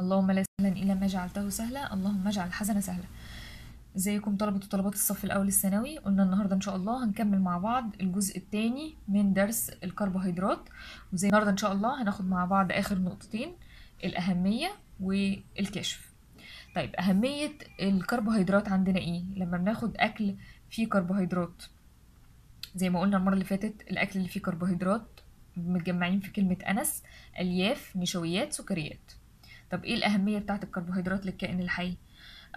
اللهم لا سهلا إلا ما جعلته سهلا اللهم اجعل الحزن سهلا ازيكم طلبة وطلبات الصف الأول الثانوي قلنا النهاردة إن شاء الله هنكمل مع بعض الجزء الثاني من درس الكربوهيدرات وزي النهاردة إن شاء الله هناخد مع بعض آخر نقطتين الأهمية والكشف طيب أهمية الكربوهيدرات عندنا إيه؟ لما بناخد أكل فيه كربوهيدرات زي ما قلنا المرة اللي فاتت الأكل اللي فيه كربوهيدرات متجمعين في كلمة أنس ألياف نشويات سكريات طب ايه الاهميه بتاعه الكربوهيدرات للكائن الحي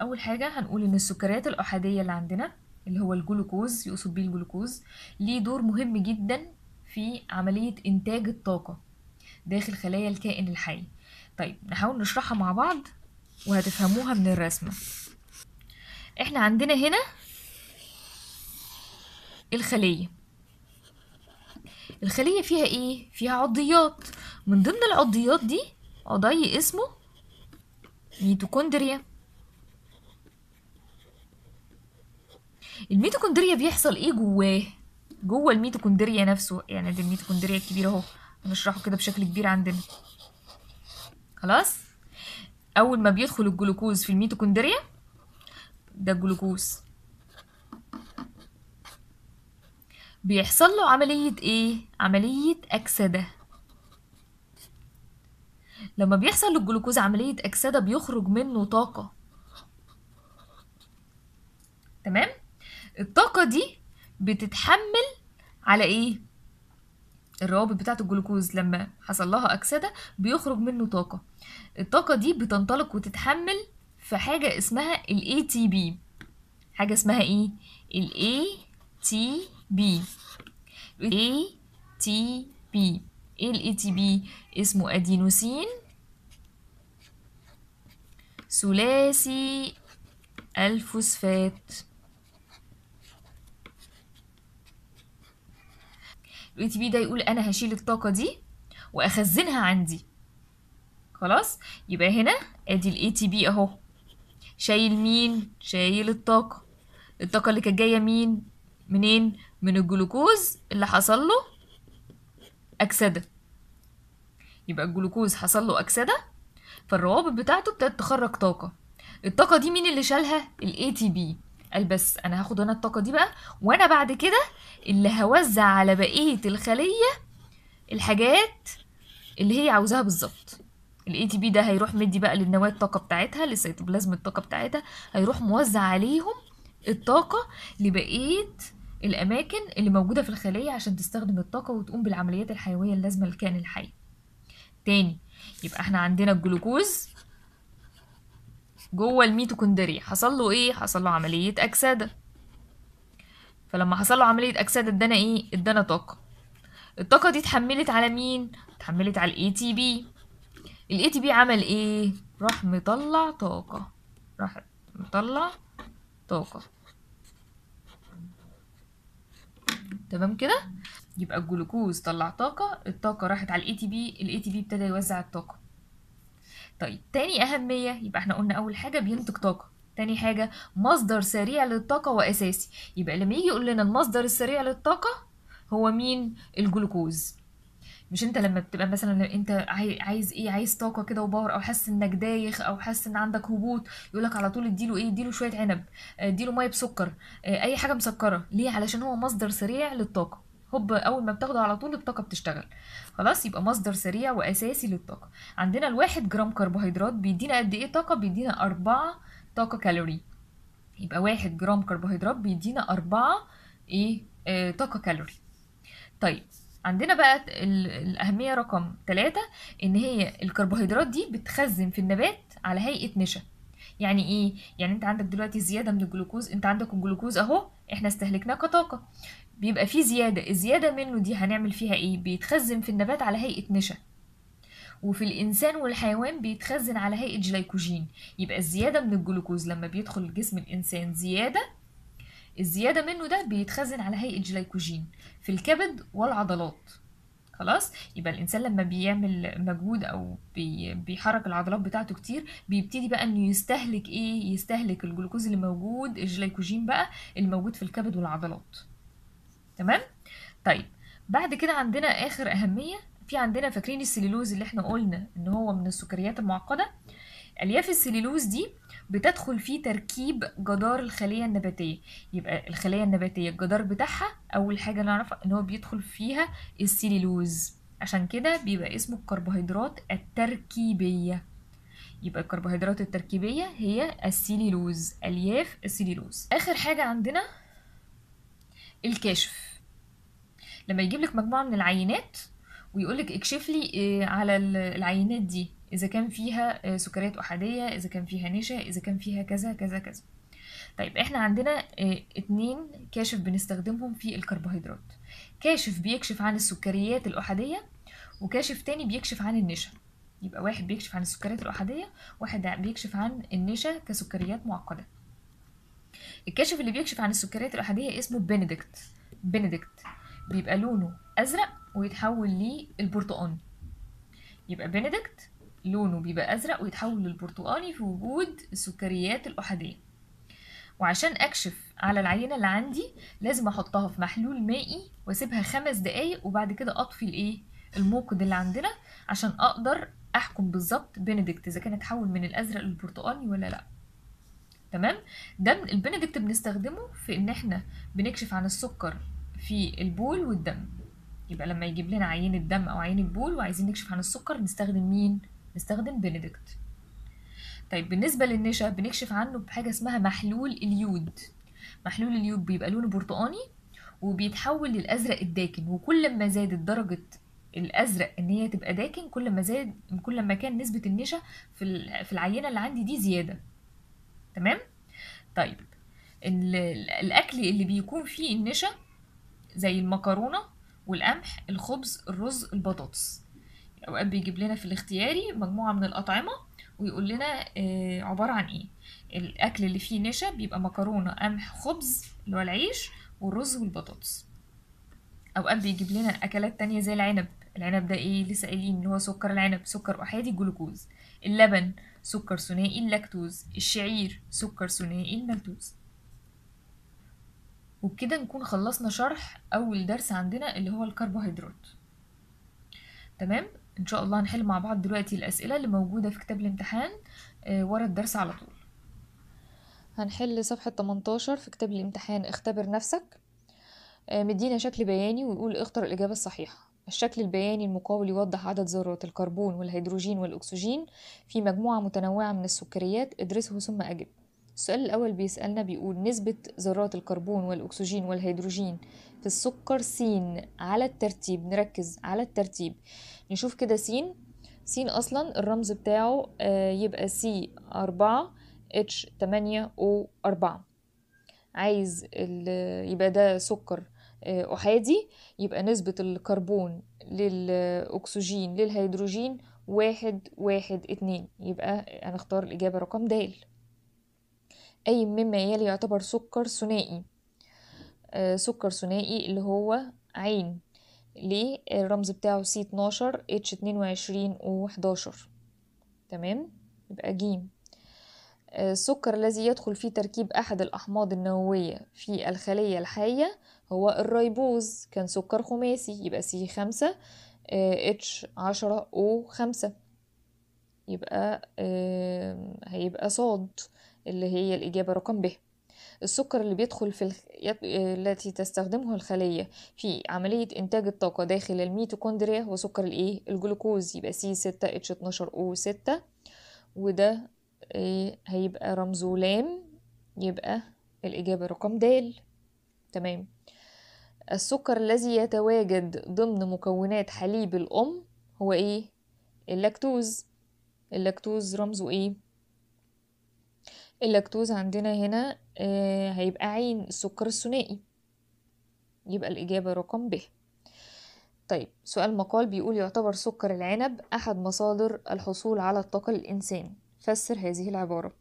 اول حاجه هنقول ان السكريات الاحاديه اللي عندنا اللي هو الجلوكوز يقصد بيه الجلوكوز ليه دور مهم جدا في عمليه انتاج الطاقه داخل خلايا الكائن الحي طيب نحاول نشرحها مع بعض وهتفهموها من الرسمه احنا عندنا هنا الخليه الخليه فيها ايه فيها عضيات من ضمن العضيات دي عضي اسمه ميتوكوندريا الميتوكوندريا بيحصل ايه جواه جوه الميتوكوندريا نفسه يعني دي الميتوكوندريا الكبيره اهو هنشرحه كده بشكل كبير عندنا خلاص اول ما بيدخل الجلوكوز في الميتوكوندريا ده الجلوكوز بيحصل له عمليه ايه عمليه اكسده لما بيحصل للجلوكوز عملية أكسدة بيخرج منه طاقة تمام الطاقة دي بتتحمل على إيه الروابط بتاعة الجلوكوز لما حصل لها أكسدة بيخرج منه طاقة الطاقة دي بتنطلق وتتحمل في حاجة اسمها ال ATP حاجة اسمها إيه ال ATP إيه ال ATP ايه الاي اسمه ادينوسين ثلاثي الفوسفات الاي تي بي ده يقول انا هشيل الطاقه دي واخزنها عندي خلاص يبقى هنا ادي الاي تي بي اهو شايل مين شايل الطاقه الطاقه اللي كانت جايه مين منين من الجلوكوز اللي حصل له اكسده يبقى الجلوكوز حصل له اكسده فالروابط بتاعته ابتدت تخرج طاقة الطاقة دي مين اللي شالها؟ الـ تي بي قال بس انا هاخد انا الطاقة دي بقى وانا بعد كده اللي هوزع على بقية الخلية الحاجات اللي هي عاوزاها بالظبط الـ تي بي ده هيروح مدي بقى للنواه الطاقه بتاعتها للسيتوبلازم الطاقه بتاعتها هيروح موزع عليهم الطاقه لبقيه الاماكن اللي موجوده في الخليه عشان تستخدم الطاقه وتقوم بالعمليات الحيويه اللازمه للكائن الحي تاني يبقى احنا عندنا الجلوكوز جوه الميتوكوندريا حصل له ايه حصل له عمليه اكسده فلما حصل له عمليه اكسده ادانا ايه ادانا طاقه الطاقه دي اتحملت على مين اتحملت على الاي تي بي الاي تي بي عمل ايه راح مطلع طاقه راح مطلع طاقه تمام كده يبقى الجلوكوز طلع طاقة الطاقة راحت على الاي ATP بي ATP بي ابتدى يوزع الطاقة طيب تاني أهمية يبقى احنا قلنا أول حاجة بينتج طاقة تاني حاجة مصدر سريع للطاقة وأساسي يبقى لما يجي يقول لنا المصدر السريع للطاقة هو مين الجلوكوز مش انت لما بتبقى مثلا انت عايز ايه عايز طاقه كده وباور او حاسس انك دايخ او حاسس ان عندك هبوط يقولك على طول اديله ايه اديله شويه عنب اديله ميه بسكر آه، اي حاجه مسكره ليه علشان هو مصدر سريع للطاقه هوب اول ما بتاخده على طول الطاقه بتشتغل خلاص يبقى مصدر سريع واساسي للطاقه عندنا الواحد جرام كربوهيدرات بيدينا قد ايه طاقه بيدينا أربعة طاقه كالوري يبقى واحد جرام كربوهيدرات بيدينا أربعة ايه آه طاقه كالوري طيب عندنا بقى الأهمية رقم ثلاثة إن هي الكربوهيدرات دي بتخزن في النبات على هيئة نشا يعني ايه يعني انت عندك دلوقتي زياده من الجلوكوز انت عندك الجلوكوز اهو احنا استهلكناه كطاقه بيبقى فيه زياده الزياده منه دي هنعمل فيها ايه بيتخزن في النبات على هيئه نشا وفي الانسان والحيوان بيتخزن على هيئه جلايكوجين يبقى الزياده من الجلوكوز لما بيدخل جسم الانسان زياده الزياده منه ده بيتخزن على هيئه جلايكوجين في الكبد والعضلات خلاص يبقى الانسان لما بيعمل مجهود او بي بيحرك العضلات بتاعته كتير بيبتدي بقى انه يستهلك ايه يستهلك الجلوكوز اللي موجود الجليكوجين بقى الموجود في الكبد والعضلات تمام طيب بعد كده عندنا اخر اهميه في عندنا فاكرين السليلوز اللي احنا قلنا ان هو من السكريات المعقده الياف السليلوز دي بتدخل في تركيب جدار الخلية النباتية يبقى الخلية النباتية الجدار بتاعها أول حاجة نعرفها إن هو بيدخل فيها السليلوز عشان كده بيبقى اسمه الكربوهيدرات التركيبية يبقى الكربوهيدرات التركيبية هي السليلوز ألياف السليلوز آخر حاجة عندنا الكاشف لما يجيب لك مجموعة من العينات ويقولك اكشف لي آه، على العينات دي إذا كان فيها آه، سكريات أحادية إذا كان فيها نشا إذا كان فيها كذا كذا كذا طيب احنا عندنا آه، اتنين كاشف بنستخدمهم في الكربوهيدرات كاشف بيكشف عن السكريات الأحادية وكاشف تاني بيكشف عن النشا يبقى واحد بيكشف عن السكريات الأحادية واحد بيكشف عن النشا كسكريات معقدة الكاشف اللي بيكشف عن السكريات الأحادية اسمه بنديكت بنديكت بيبقى لونه أزرق ويتحول للبرتقان يبقى بنديكت لونه بيبقى أزرق ويتحول للبرتقالي في وجود السكريات الأحادية وعشان أكشف على العينة اللي عندي لازم أحطها في محلول مائي وأسيبها خمس دقايق وبعد كده أطفي الإيه الموقد اللي عندنا عشان أقدر أحكم بالظبط بندكت إذا كان اتحول من الأزرق للبرتقالي ولا لأ تمام ده البندكت بنستخدمه في إن إحنا بنكشف عن السكر في البول والدم يبقى لما يجيب لنا عينة دم أو عينة بول وعايزين نكشف عن السكر نستخدم مين؟ نستخدم بندكت طيب بالنسبة للنشا بنكشف عنه بحاجة اسمها محلول اليود محلول اليود بيبقى لونه برتقاني وبيتحول للأزرق الداكن وكل ما زادت درجة الازرق ان هي تبقى داكن كل ما زاد كل ما كان نسبه النشا في في العينه اللي عندي دي زياده تمام طيب الاكل اللي بيكون فيه النشا زي المكرونه والقمح الخبز الرز البطاطس اوقات بيجيب لنا في الاختياري مجموعه من الاطعمه ويقول لنا آه، عباره عن ايه الاكل اللي فيه نشا بيبقى مكرونه قمح خبز اللي هو العيش والرز والبطاطس اوقات بيجيب لنا اكلات تانية زي العنب العنب ده ايه لسه قايلين اللي هو سكر العنب سكر احادي جلوكوز اللبن سكر ثنائي اللاكتوز الشعير سكر ثنائي اللاكتوز وبكده نكون خلصنا شرح اول درس عندنا اللي هو الكربوهيدرات تمام ان شاء الله هنحل مع بعض دلوقتي الاسئله اللي موجوده في كتاب الامتحان آه، ورا الدرس على طول هنحل صفحه 18 في كتاب الامتحان اختبر نفسك آه، مدينا شكل بياني ويقول اختر الاجابه الصحيحه الشكل البياني المقاول يوضح عدد ذرات الكربون والهيدروجين والأكسجين في مجموعة متنوعة من السكريات ادرسه ثم أجب السؤال الأول بيسألنا بيقول نسبة ذرات الكربون والأكسجين والهيدروجين في السكر س على الترتيب نركز على الترتيب نشوف كده س س أصلا الرمز بتاعه آه، يبقى سي أربعة اتش تمانية أو أربعة عايز يبقى ده سكر آه، أحادي يبقى نسبة الكربون للأكسجين للهيدروجين واحد واحد اتنين يبقى هنختار الإجابة رقم د أي مما يلي يعتبر سكر ثنائي آه، سكر ثنائي اللي هو عين ليه الرمز بتاعه سي 12 اتش 22 و 11 تمام يبقى جيم آه، السكر الذي يدخل في تركيب أحد الأحماض النووية في الخلية الحية هو الريبوز كان سكر خماسي يبقى سي 5 آه، اتش 10 او 5 يبقى هيبقى صاد اللي هي الإجابة رقم ب السكر اللي بيدخل في الخ... التي تستخدمه الخلية في عملية إنتاج الطاقة داخل الميتوكوندريا هو سكر الإيه؟ الجلوكوز يبقى سي ستة اتش اتناشر او ستة وده إيه هيبقى رمزه لام يبقى الإجابة رقم د تمام السكر الذي يتواجد ضمن مكونات حليب الأم هو إيه؟ اللاكتوز اللاكتوز رمزه إيه؟ اللاكتوز عندنا هنا آه، هيبقى عين السكر الثنائي يبقى الإجابة رقم ب طيب سؤال مقال بيقول يعتبر سكر العنب أحد مصادر الحصول على الطاقة للإنسان فسر هذه العبارة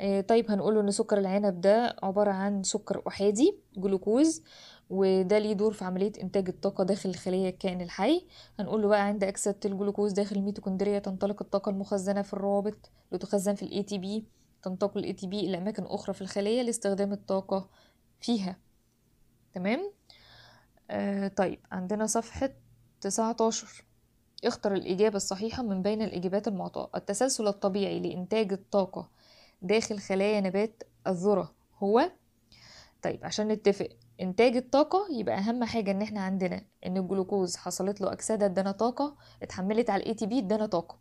آه، طيب هنقوله ان سكر العنب ده عبارة عن سكر أحادي جلوكوز وده ليه دور في عملية إنتاج الطاقة داخل الخلية الكائن الحي هنقوله بقى عند أكسدة الجلوكوز داخل الميتوكوندرية تنطلق الطاقة المخزنة في الروابط لتخزن في ال ATP تنتقل الاي تي بي الى اماكن اخرى في الخليه لاستخدام الطاقه فيها تمام آه طيب عندنا صفحه 19 اختر الاجابه الصحيحه من بين الاجابات المعطاه التسلسل الطبيعي لانتاج الطاقه داخل خلايا نبات الذره هو طيب عشان نتفق انتاج الطاقه يبقى اهم حاجه ان احنا عندنا ان الجلوكوز حصلت له اكسده ادانا طاقه اتحملت على الاي تي بي ادانا طاقه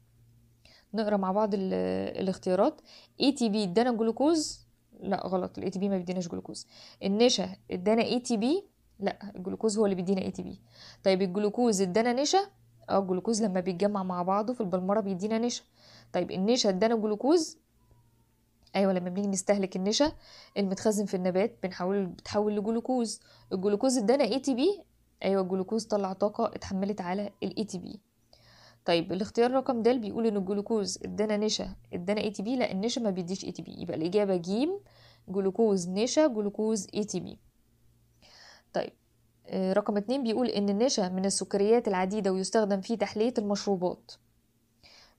نقرا مع بعض الاختيارات اي تي بي ادانا جلوكوز لا غلط الاي تي بي ما بيديناش جلوكوز النشا ادانا اي تي بي لا الجلوكوز هو اللي بيدينا اي تي بي طيب الجلوكوز ادانا نشا اه الجلوكوز لما بيتجمع مع بعضه في البلمره بيدينا نشا طيب النشا ادانا جلوكوز ايوه لما بنيجي نستهلك النشا المتخزن في النبات بنحول بتحول لجلوكوز الجلوكوز ادانا اي تي بي ايوه الجلوكوز طلع طاقه اتحملت على الاي تي بي طيب الاختيار رقم د بيقول ان الجلوكوز ادانا نشا ادانا اي تي بي لا النشا ما بيديش اي تي بي يبقى الاجابه ج جلوكوز نشا جلوكوز اي تي بي طيب آه، رقم اتنين بيقول ان النشا من السكريات العديده ويستخدم في تحليه المشروبات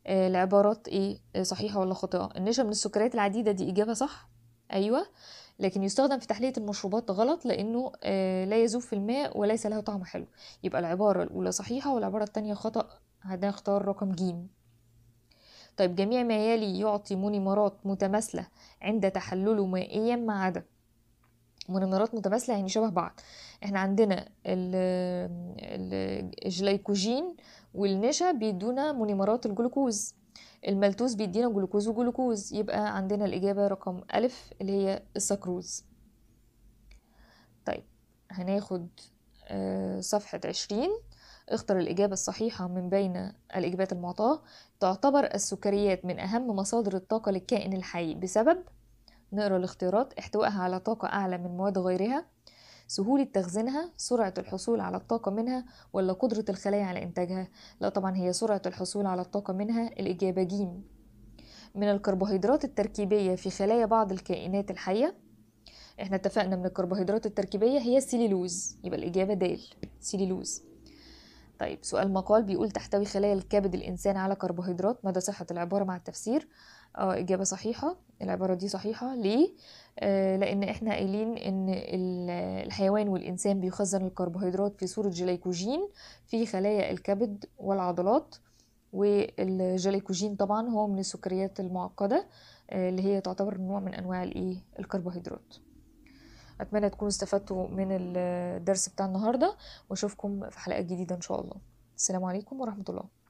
آه، العبارات ايه آه، صحيحه ولا خاطئه النشا من السكريات العديده دي اجابه صح ايوه لكن يستخدم في تحلية المشروبات غلط لأنه آه، لا يذوب في الماء وليس له طعم حلو يبقى العبارة الأولى صحيحة والعبارة الثانية خطأ هنختار رقم جيم طيب جميع ما يلي يعطي مونيمرات متماثلة عند تحلله مائيا ما عدا مونيمرات متماثلة يعني شبه بعض احنا عندنا الجليكوجين والنشا بيدونا مونيمرات الجلوكوز الملتوز بيدينا جلوكوز وجلوكوز يبقى عندنا الإجابة رقم أ اللي هي السكروز طيب هناخد آه، صفحة عشرين اختر الإجابة الصحيحة من بين الإجابات المعطاة تعتبر السكريات من أهم مصادر الطاقة للكائن الحي بسبب نقرأ الاختيارات احتوائها على طاقة أعلى من مواد غيرها سهولة تخزينها سرعة الحصول على الطاقة منها ولا قدرة الخلايا على إنتاجها لا طبعا هي سرعة الحصول على الطاقة منها الإجابة جيم من الكربوهيدرات التركيبية في خلايا بعض الكائنات الحية احنا اتفقنا من الكربوهيدرات التركيبية هي السيليلوز يبقى الإجابة دال سيليلوز طيب سؤال مقال بيقول تحتوي خلايا الكبد الإنسان على كربوهيدرات مدى صحة العبارة مع التفسير اه إجابة صحيحة العبارة دي صحيحة ليه؟ آه، لان احنا قايلين ان الحيوان والانسان بيخزن الكربوهيدرات في صوره جليكوجين في خلايا الكبد والعضلات والجليكوجين طبعا هو من السكريات المعقده آه، اللي هي تعتبر نوع من انواع الايه الكربوهيدرات اتمنى تكونوا استفدتوا من الدرس بتاع النهارده واشوفكم في حلقه جديده ان شاء الله السلام عليكم ورحمه الله